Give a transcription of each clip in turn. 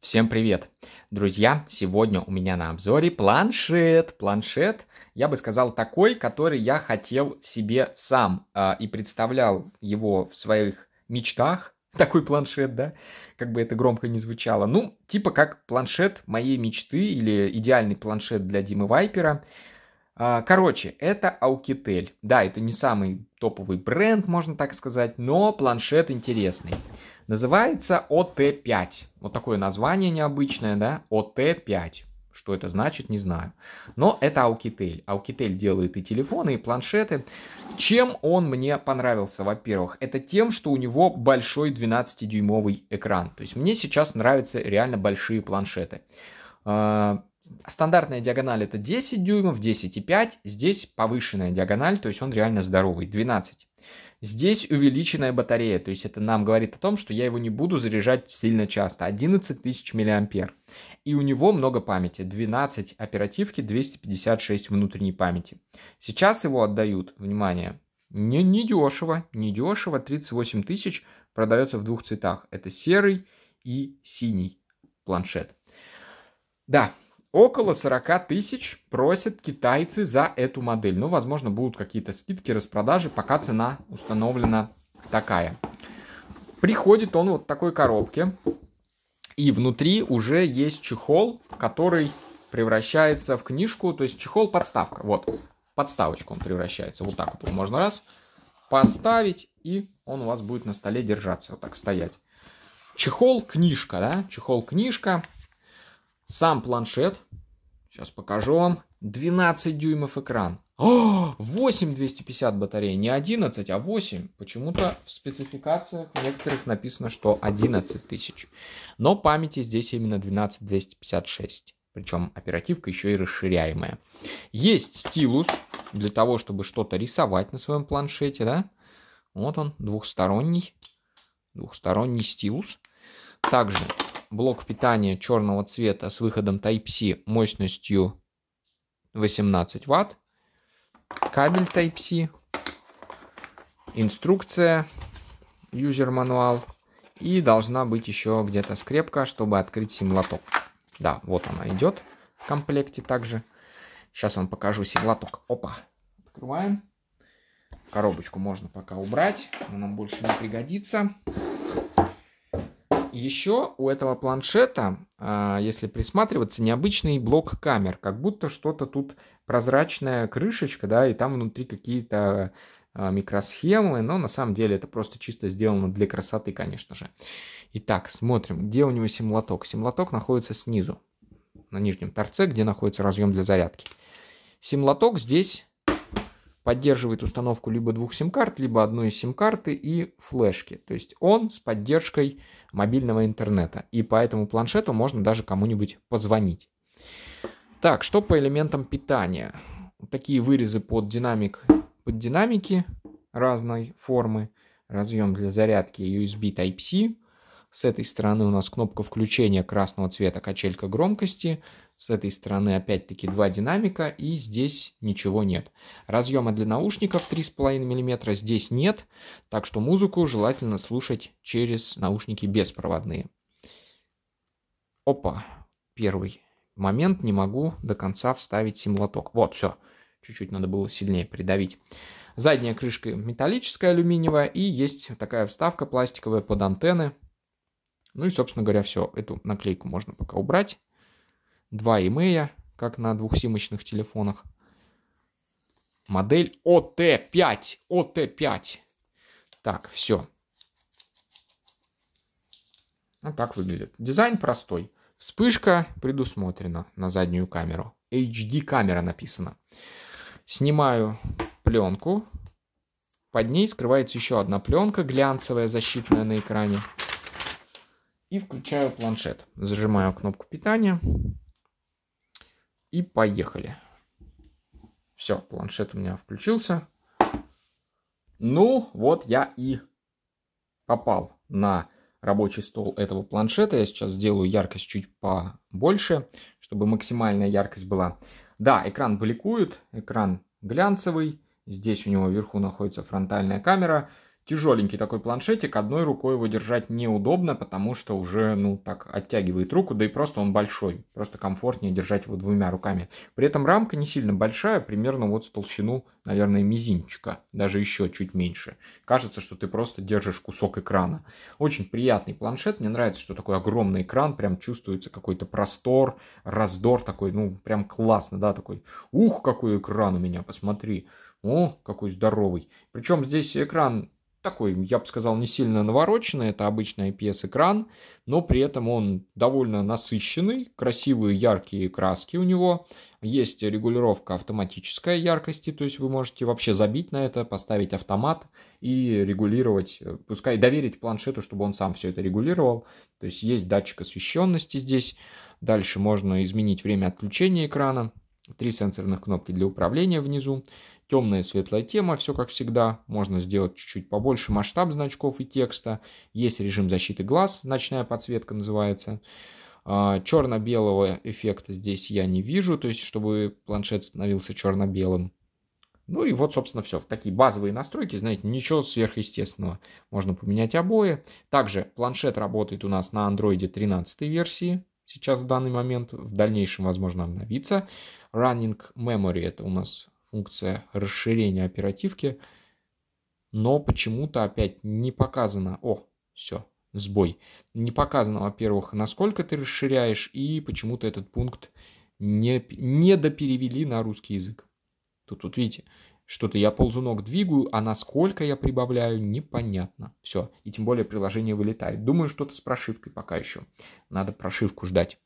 Всем привет! Друзья, сегодня у меня на обзоре планшет. Планшет, я бы сказал, такой, который я хотел себе сам э, и представлял его в своих мечтах. Такой планшет, да? Как бы это громко не звучало. Ну, типа как планшет моей мечты или идеальный планшет для Димы Вайпера. А, короче, это Alcatel. Да, это не самый топовый бренд, можно так сказать, но планшет интересный. Называется ОТ-5. Вот такое название необычное, да? ОТ-5. Что это значит, не знаю. Но это Alcatel. Alcatel делает и телефоны, и планшеты. Чем он мне понравился? Во-первых, это тем, что у него большой 12-дюймовый экран. То есть мне сейчас нравятся реально большие планшеты. А, стандартная диагональ это 10 дюймов, 10,5. Здесь повышенная диагональ, то есть он реально здоровый, 12. Здесь увеличенная батарея, то есть это нам говорит о том, что я его не буду заряжать сильно часто, 11 тысяч миллиампер. И у него много памяти, 12 оперативки, 256 внутренней памяти. Сейчас его отдают, внимание, не, не дешево, не дешево, 38 тысяч продается в двух цветах, это серый и синий планшет. Да, Около 40 тысяч просят китайцы за эту модель. Ну, возможно, будут какие-то скидки, распродажи, пока цена установлена такая. Приходит он вот в такой коробке. И внутри уже есть чехол, который превращается в книжку. То есть чехол-подставка. Вот, в подставочку он превращается. Вот так вот его можно раз поставить, и он у вас будет на столе держаться. Вот так стоять. Чехол-книжка, да? Чехол-книжка сам планшет, сейчас покажу вам, 12 дюймов экран. О, 8 250 батарей, не 11, а 8. Почему-то в спецификациях в некоторых написано, что 11 тысяч. Но памяти здесь именно 12 256. Причем оперативка еще и расширяемая. Есть стилус для того, чтобы что-то рисовать на своем планшете, да? Вот он, двухсторонний, двухсторонний стилус. Также блок питания черного цвета с выходом Type-C мощностью 18 Вт, кабель Type-C, инструкция, юзер-мануал и должна быть еще где-то скрепка, чтобы открыть симлоток. Да, вот она идет в комплекте также. Сейчас вам покажу симлоток. Опа, открываем. Коробочку можно пока убрать, она нам больше не пригодится еще у этого планшета, а, если присматриваться, необычный блок камер, как будто что-то тут прозрачная крышечка, да, и там внутри какие-то а, микросхемы, но на самом деле это просто чисто сделано для красоты, конечно же. Итак, смотрим, где у него симлоток. Симлоток находится снизу, на нижнем торце, где находится разъем для зарядки. Симлоток здесь поддерживает установку либо двух сим-карт, либо одной сим-карты и флешки. То есть он с поддержкой мобильного интернета. И по этому планшету можно даже кому-нибудь позвонить. Так, что по элементам питания? Такие вырезы под динамик, под динамики разной формы. Разъем для зарядки USB Type-C с этой стороны у нас кнопка включения красного цвета, качелька громкости. С этой стороны опять-таки два динамика и здесь ничего нет. Разъема для наушников 3,5 мм здесь нет, так что музыку желательно слушать через наушники беспроводные. Опа, первый момент, не могу до конца вставить симлоток. Вот, все, чуть-чуть надо было сильнее придавить. Задняя крышка металлическая, алюминиевая, и есть такая вставка пластиковая под антенны. Ну и, собственно говоря, все. Эту наклейку можно пока убрать. Два имея, как на двухсимочных телефонах. Модель ot 5 ot 5 Так, все. Вот так выглядит. Дизайн простой. Вспышка предусмотрена на заднюю камеру. HD камера написана. Снимаю пленку. Под ней скрывается еще одна пленка, глянцевая, защитная на экране и включаю планшет. Зажимаю кнопку питания и поехали. Все, планшет у меня включился. Ну, вот я и попал на рабочий стол этого планшета. Я сейчас сделаю яркость чуть побольше, чтобы максимальная яркость была. Да, экран бликует, экран глянцевый. Здесь у него вверху находится фронтальная камера. Тяжеленький такой планшетик, одной рукой его держать неудобно, потому что уже, ну, так оттягивает руку, да и просто он большой, просто комфортнее держать его двумя руками. При этом рамка не сильно большая, примерно вот с толщину, наверное, мизинчика, даже еще чуть меньше. Кажется, что ты просто держишь кусок экрана. Очень приятный планшет, мне нравится, что такой огромный экран, прям чувствуется какой-то простор, раздор такой, ну, прям классно, да, такой, ух, какой экран у меня, посмотри, о, какой здоровый. Причем здесь экран такой, я бы сказал, не сильно навороченный, это обычный IPS-экран, но при этом он довольно насыщенный, красивые яркие краски у него, есть регулировка автоматическая яркости, то есть вы можете вообще забить на это, поставить автомат и регулировать, э, пускай доверить планшету, чтобы он сам все это регулировал, то есть есть датчик освещенности здесь, дальше можно изменить время отключения экрана, три сенсорных кнопки для управления внизу, Темная и светлая тема, все как всегда. Можно сделать чуть-чуть побольше масштаб значков и текста. Есть режим защиты глаз, ночная подсветка называется. А, Черно-белого эффекта здесь я не вижу, то есть чтобы планшет становился черно-белым. Ну и вот, собственно, все. Такие базовые настройки, знаете, ничего сверхъестественного. Можно поменять обои. Также планшет работает у нас на Android 13 версии. Сейчас в данный момент, в дальнейшем, возможно, обновится. Running Memory это у нас функция расширения оперативки, но почему-то опять не показано, о, все, сбой, не показано, во-первых, насколько ты расширяешь, и почему-то этот пункт не, не доперевели на русский язык. Тут вот видите, что-то я ползунок двигаю, а насколько я прибавляю, непонятно. Все, и тем более приложение вылетает. Думаю, что-то с прошивкой пока еще. Надо прошивку ждать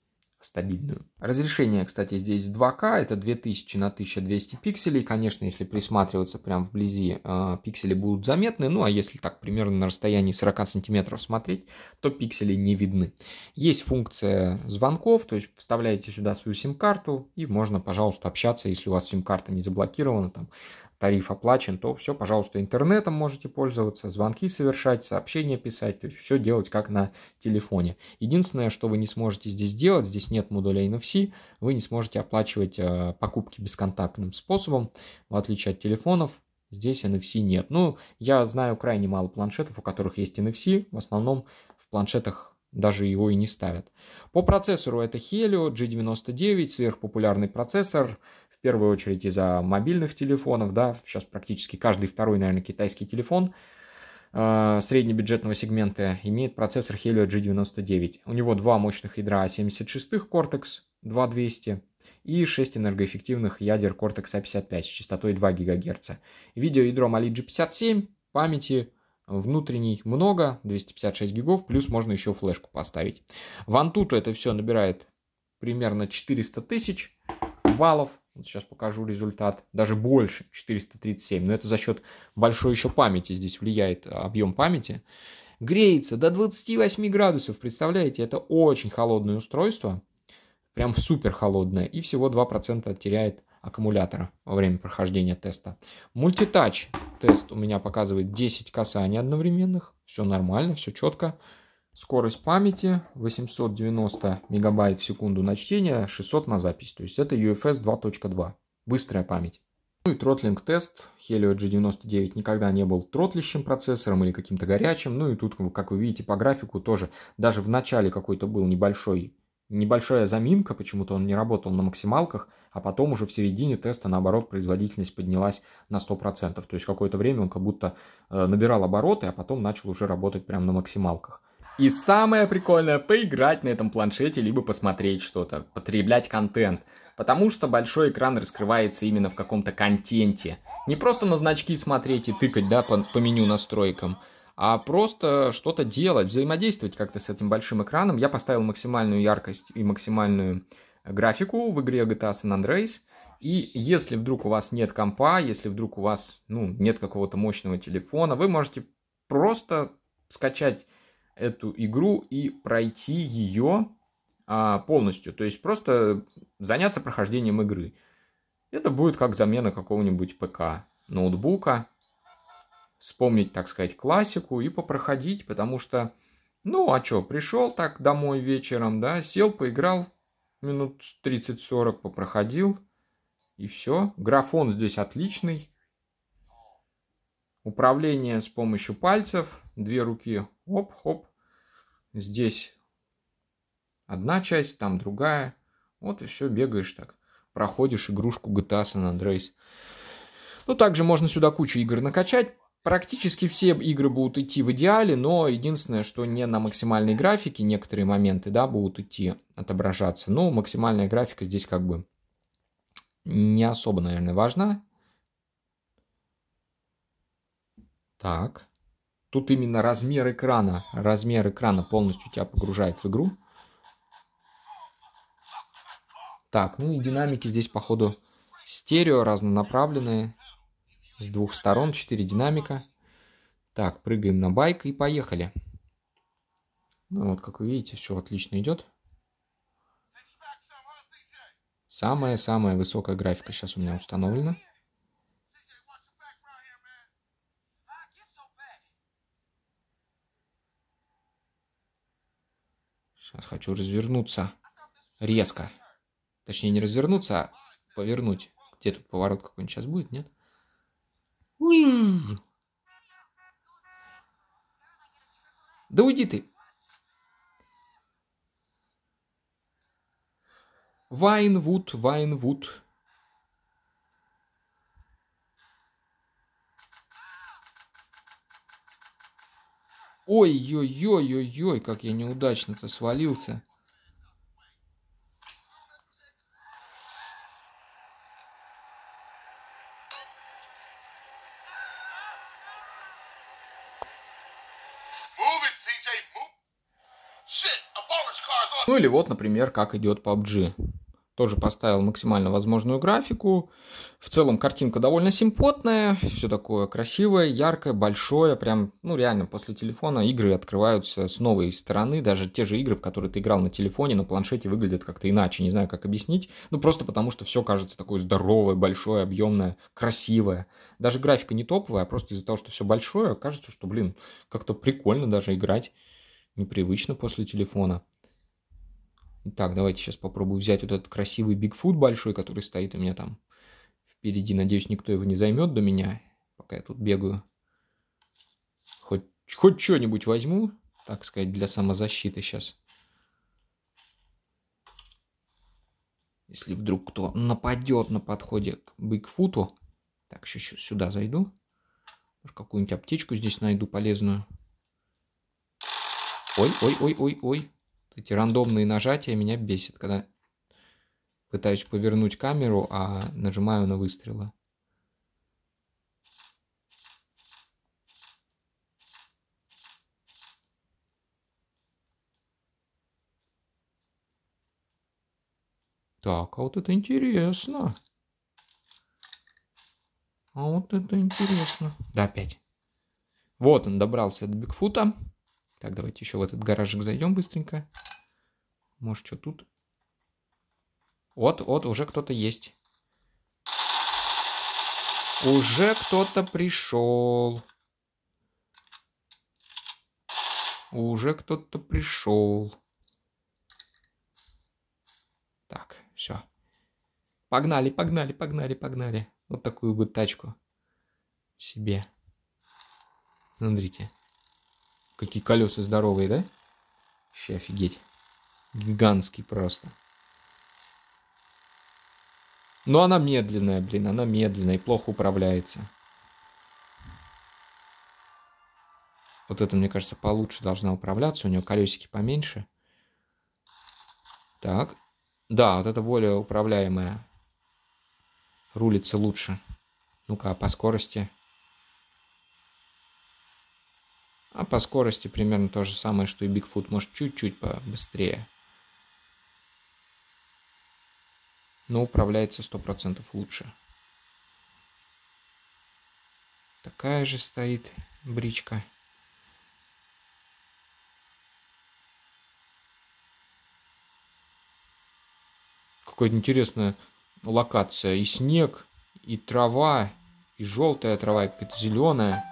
стабильную. Разрешение, кстати, здесь 2К, это 2000 на 1200 пикселей. Конечно, если присматриваться прям вблизи, э, пиксели будут заметны. Ну, а если так примерно на расстоянии 40 сантиметров смотреть, то пиксели не видны. Есть функция звонков, то есть вставляете сюда свою сим-карту и можно, пожалуйста, общаться, если у вас сим-карта не заблокирована, там, тариф оплачен, то все, пожалуйста, интернетом можете пользоваться, звонки совершать, сообщения писать, то есть все делать как на телефоне. Единственное, что вы не сможете здесь делать, здесь нет модуля NFC, вы не сможете оплачивать э, покупки бесконтактным способом, в отличие от телефонов, Здесь NFC нет. Ну, я знаю крайне мало планшетов, у которых есть NFC. В основном в планшетах даже его и не ставят. По процессору это Helio G99, сверхпопулярный процессор, первую очередь из-за мобильных телефонов, да, сейчас практически каждый второй, наверное, китайский телефон э, среднебюджетного сегмента имеет процессор Helio G99. У него два мощных ядра 76-х Cortex 2200 и 6 энергоэффективных ядер Cortex A55 а с частотой 2 ГГц. Видеоядро Mali G57, памяти внутренней много, 256 гигов, плюс можно еще флешку поставить. В Antutu это все набирает примерно 400 тысяч баллов. Вот сейчас покажу результат, даже больше, 437. Но это за счет большой еще памяти, здесь влияет а, объем памяти. Греется до 28 градусов, представляете, это очень холодное устройство. Прям супер холодное. И всего 2% теряет аккумулятора во время прохождения теста. Мультитач тест у меня показывает 10 касаний одновременных. Все нормально, все четко. Скорость памяти 890 мегабайт в секунду на чтение, 600 на запись. То есть это UFS 2.2. Быстрая память. Ну и тротлинг тест. Helio G99 никогда не был тротлищем процессором или каким-то горячим. Ну и тут, как вы видите по графику, тоже даже в начале какой-то был небольшой небольшая заминка, почему-то он не работал на максималках, а потом уже в середине теста, наоборот, производительность поднялась на 100%. То есть какое-то время он как будто э, набирал обороты, а потом начал уже работать прямо на максималках. И самое прикольное, поиграть на этом планшете, либо посмотреть что-то, потреблять контент. Потому что большой экран раскрывается именно в каком-то контенте. Не просто на значки смотреть и тыкать, да, по, по меню настройкам, а просто что-то делать, взаимодействовать как-то с этим большим экраном. Я поставил максимальную яркость и максимальную графику в игре GTA San Andreas. И если вдруг у вас нет компа, если вдруг у вас ну, нет какого-то мощного телефона, вы можете просто скачать эту игру и пройти ее а, полностью. То есть просто заняться прохождением игры. Это будет как замена какого-нибудь ПК, ноутбука. Вспомнить, так сказать, классику и попроходить, потому что, ну а что, пришел так домой вечером, да, сел, поиграл минут 30-40, попроходил, и все. Графон здесь отличный. Управление с помощью пальцев – две руки, оп-хоп. Здесь одна часть, там другая. Вот и все, бегаешь так. Проходишь игрушку GTA San Andreas. Ну, также можно сюда кучу игр накачать. Практически все игры будут идти в идеале, но единственное, что не на максимальной графике некоторые моменты, да, будут идти, отображаться. Но ну, максимальная графика здесь как бы не особо, наверное, важна. Так. Тут именно размер экрана, размер экрана полностью тебя погружает в игру. Так, ну и динамики здесь, походу, стерео разнонаправленные. С двух сторон 4 динамика. Так, прыгаем на байк и поехали. Ну вот, как вы видите, все отлично идет. Самая-самая высокая графика сейчас у меня установлена. Сейчас хочу развернуться резко. Точнее, не развернуться, а повернуть. Где тут поворот какой-нибудь сейчас будет, нет? Да уйди ты! Вайнвуд, Вайнвуд. Ой-ой-ой-ой-ой, как я неудачно-то свалился. Ну или вот, например, как идет PUBG тоже поставил максимально возможную графику. В целом картинка довольно симпотная, все такое красивое, яркое, большое, прям, ну реально, после телефона игры открываются с новой стороны, даже те же игры, в которые ты играл на телефоне, на планшете выглядят как-то иначе, не знаю, как объяснить, ну просто потому, что все кажется такое здоровое, большое, объемное, красивое. Даже графика не топовая, а просто из-за того, что все большое, кажется, что, блин, как-то прикольно даже играть непривычно после телефона. Итак, давайте сейчас попробую взять вот этот красивый Бигфут большой, который стоит у меня там впереди. Надеюсь, никто его не займет до меня, пока я тут бегаю. Хоть, хоть что-нибудь возьму, так сказать, для самозащиты сейчас. Если вдруг кто нападет на подходе к Бигфуту. Так, еще сюда зайду. Какую-нибудь аптечку здесь найду полезную. Ой, ой, ой, ой, ой эти рандомные нажатия меня бесит, когда пытаюсь повернуть камеру, а нажимаю на выстрелы. Так, а вот это интересно. А вот это интересно. Да, опять. Вот он добрался до Бигфута. Так, давайте еще в этот гаражик зайдем быстренько. Может, что тут? Вот, вот, уже кто-то есть. Уже кто-то пришел. Уже кто-то пришел. Так, все. Погнали, погнали, погнали, погнали. Вот такую бы тачку себе. Смотрите. Какие колеса здоровые, да? Вообще офигеть. Гигантский просто. Но она медленная, блин, она медленная и плохо управляется. Вот это, мне кажется, получше должна управляться. У нее колесики поменьше. Так. Да, вот это более управляемая. Рулится лучше. Ну-ка, по скорости. А по скорости примерно то же самое, что и Бигфут, может чуть-чуть побыстрее. Но управляется 100% лучше. Такая же стоит бричка. Какая-то интересная локация. И снег, и трава, и желтая трава, и какая-то зеленая.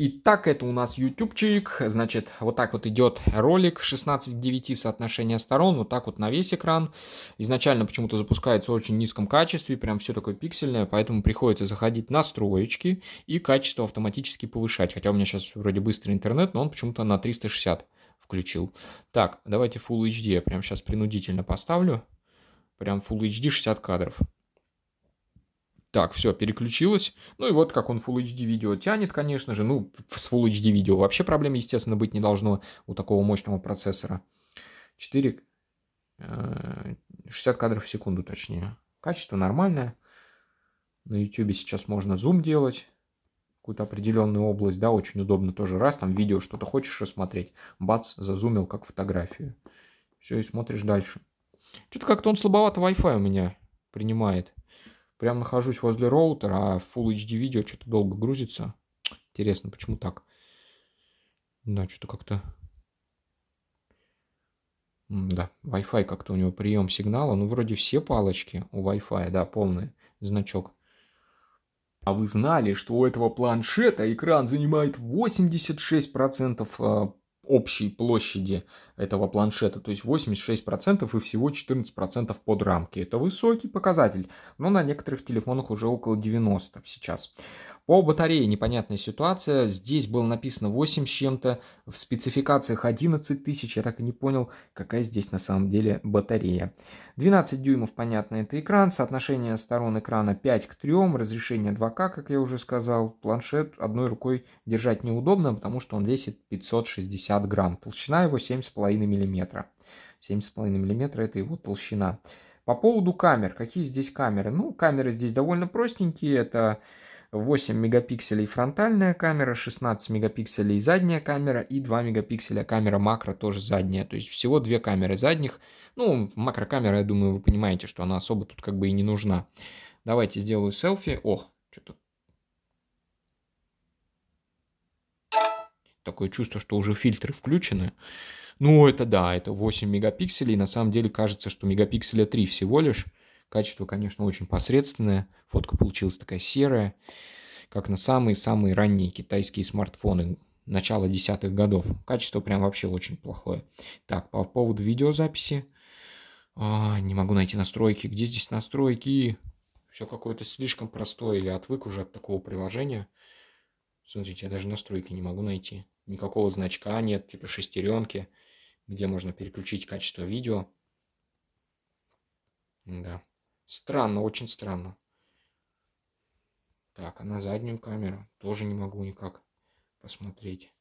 Итак, это у нас ютубчик, значит, вот так вот идет ролик 16 к 9 соотношение сторон, вот так вот на весь экран. Изначально почему-то запускается в очень низком качестве, прям все такое пиксельное, поэтому приходится заходить на настроечки и качество автоматически повышать. Хотя у меня сейчас вроде быстрый интернет, но он почему-то на 360 включил. Так, давайте Full HD я прям сейчас принудительно поставлю, прям Full HD 60 кадров. Так, все, переключилось. Ну и вот как он Full HD видео тянет, конечно же. Ну, с Full HD видео вообще проблем, естественно, быть не должно у такого мощного процессора. 4... 60 э, кадров в секунду, точнее. Качество нормальное. На YouTube сейчас можно зум делать какую-то определенную область, да, очень удобно тоже. Раз там видео что-то хочешь рассмотреть, бац, зазумил как фотографию. Все, и смотришь дальше. Что-то как-то он слабовато Wi-Fi у меня принимает. Прям нахожусь возле роутера, а Full HD видео что-то долго грузится. Интересно, почему так? Да, что-то как-то... Да, Wi-Fi как-то у него прием сигнала. Ну, вроде все палочки у Wi-Fi, да, полный значок. А вы знали, что у этого планшета экран занимает 86% общей площади этого планшета, то есть 86% и всего 14% под рамки. Это высокий показатель, но на некоторых телефонах уже около 90 сейчас. По батарее непонятная ситуация. Здесь было написано 8 с чем-то, в спецификациях 11 тысяч. Я так и не понял, какая здесь на самом деле батарея. 12 дюймов, понятно, это экран. Соотношение сторон экрана 5 к 3. Разрешение 2К, как я уже сказал. Планшет одной рукой держать неудобно, потому что он весит 560 грамм. Толщина его 7,5 мм. 7,5 миллиметра это его толщина. По поводу камер. Какие здесь камеры? Ну, камеры здесь довольно простенькие. Это 8 мегапикселей фронтальная камера, 16 мегапикселей задняя камера и 2 мегапикселя камера макро тоже задняя. То есть всего две камеры задних. Ну, макрокамера, я думаю, вы понимаете, что она особо тут как бы и не нужна. Давайте сделаю селфи. О, что то Такое чувство, что уже фильтры включены. Ну, это да, это 8 мегапикселей. На самом деле кажется, что мегапикселя 3 всего лишь. Качество, конечно, очень посредственное. Фотка получилась такая серая, как на самые-самые ранние китайские смартфоны начала десятых годов. Качество прям вообще очень плохое. Так, по поводу видеозаписи. А, не могу найти настройки. Где здесь настройки? Все какое-то слишком простое. Я отвык уже от такого приложения. Смотрите, я даже настройки не могу найти. Никакого значка нет, типа шестеренки, где можно переключить качество видео. Да. Странно, очень странно. Так, а на заднюю камеру тоже не могу никак посмотреть.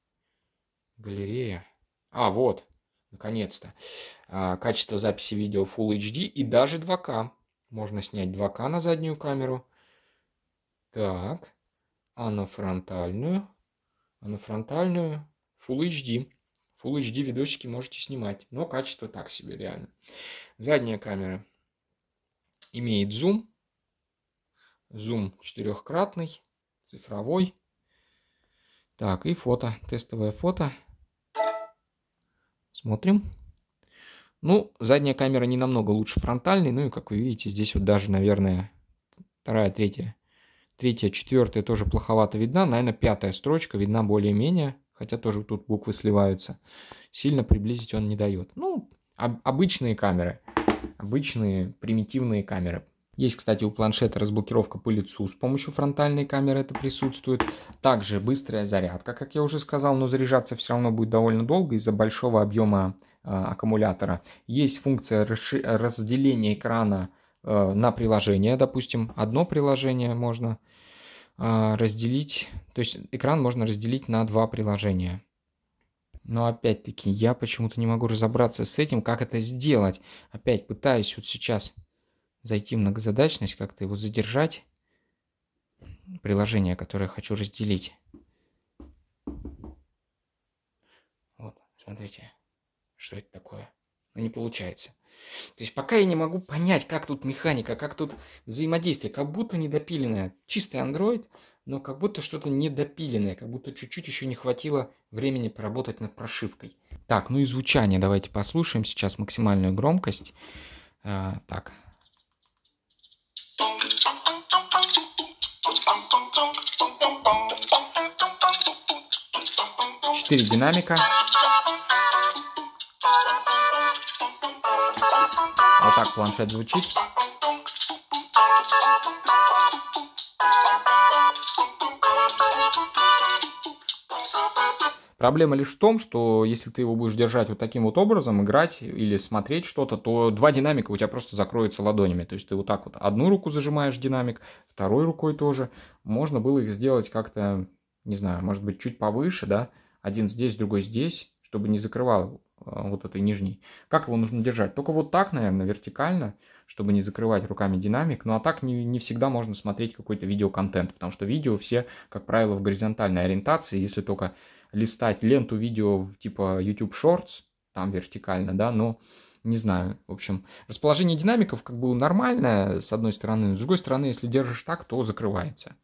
Галерея. А, вот, наконец-то. А, качество записи видео Full HD и даже 2К. Можно снять 2К на заднюю камеру. Так, а на фронтальную? А на фронтальную Full HD. Full HD видосики можете снимать, но качество так себе реально. Задняя камера имеет зум. Зум четырехкратный, цифровой. Так, и фото, тестовое фото. Смотрим. Ну, задняя камера не намного лучше фронтальной. Ну и, как вы видите, здесь вот даже, наверное, вторая, третья, третья, четвертая тоже плоховато видна. Наверное, пятая строчка видна более-менее, хотя тоже тут буквы сливаются. Сильно приблизить он не дает. Ну, обычные камеры обычные примитивные камеры. Есть, кстати, у планшета разблокировка по лицу с помощью фронтальной камеры это присутствует. Также быстрая зарядка, как я уже сказал, но заряжаться все равно будет довольно долго из-за большого объема э, аккумулятора. Есть функция расши- разделения экрана э, на приложение, допустим, одно приложение можно э, разделить, то есть экран можно разделить на два приложения. Но опять-таки, я почему-то не могу разобраться с этим, как это сделать. Опять пытаюсь вот сейчас зайти в многозадачность, как-то его задержать. Приложение, которое хочу разделить. Вот, смотрите, что это такое. Но ну, не получается. То есть пока я не могу понять, как тут механика, как тут взаимодействие, как будто недопиленное. Чистый Android, но как будто что-то недопиленное, как будто чуть-чуть еще не хватило времени поработать над прошивкой. Так, ну и звучание давайте послушаем сейчас максимальную громкость. А, так. Четыре динамика. Вот так планшет звучит. Проблема лишь в том, что если ты его будешь держать вот таким вот образом, играть или смотреть что-то, то два динамика у тебя просто закроются ладонями. То есть ты вот так вот одну руку зажимаешь динамик, второй рукой тоже. Можно было их сделать как-то, не знаю, может быть, чуть повыше, да? Один здесь, другой здесь, чтобы не закрывал э, вот этой нижней. Как его нужно держать? Только вот так, наверное, вертикально, чтобы не закрывать руками динамик. Ну а так не, не всегда можно смотреть какой-то видеоконтент, потому что видео все, как правило, в горизонтальной ориентации, если только листать ленту видео типа YouTube Shorts, там вертикально, да, но не знаю. В общем, расположение динамиков как бы нормальное, с одной стороны, с другой стороны, если держишь так, то закрывается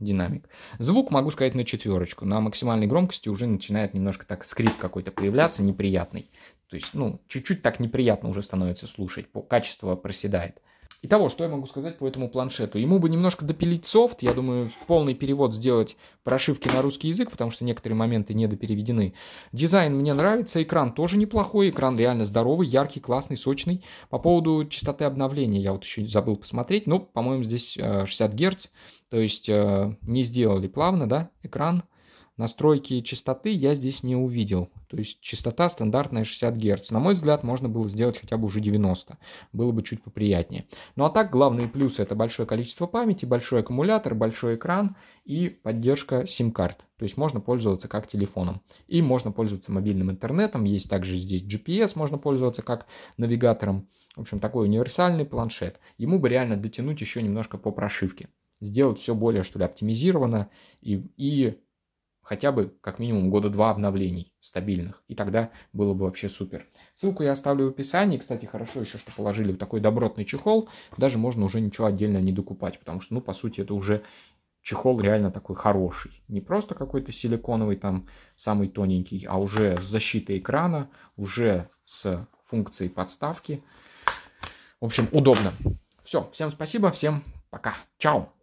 динамик. Звук могу сказать на четверочку. На максимальной громкости уже начинает немножко так скрип какой-то появляться, неприятный. То есть, ну, чуть-чуть так неприятно уже становится слушать, по качеству проседает. Итого, что я могу сказать по этому планшету? Ему бы немножко допилить софт, я думаю, полный перевод сделать прошивки на русский язык, потому что некоторые моменты не недопереведены. Дизайн мне нравится, экран тоже неплохой, экран реально здоровый, яркий, классный, сочный. По поводу частоты обновления я вот еще забыл посмотреть, но, ну, по-моему, здесь 60 э, Гц, то есть э, не сделали плавно, да, экран Настройки частоты я здесь не увидел. То есть частота стандартная 60 Гц. На мой взгляд, можно было сделать хотя бы уже 90. Было бы чуть поприятнее. Ну а так, главные плюсы это большое количество памяти, большой аккумулятор, большой экран и поддержка сим-карт. То есть можно пользоваться как телефоном. И можно пользоваться мобильным интернетом. Есть также здесь GPS, можно пользоваться как навигатором. В общем, такой универсальный планшет. Ему бы реально дотянуть еще немножко по прошивке сделать все более, что ли, оптимизировано и, и хотя бы как минимум года два обновлений стабильных, и тогда было бы вообще супер. Ссылку я оставлю в описании. Кстати, хорошо еще, что положили такой добротный чехол. Даже можно уже ничего отдельно не докупать, потому что, ну, по сути, это уже чехол реально такой хороший. Не просто какой-то силиконовый там самый тоненький, а уже с защитой экрана, уже с функцией подставки. В общем, удобно. Все, всем спасибо, всем пока. Чао!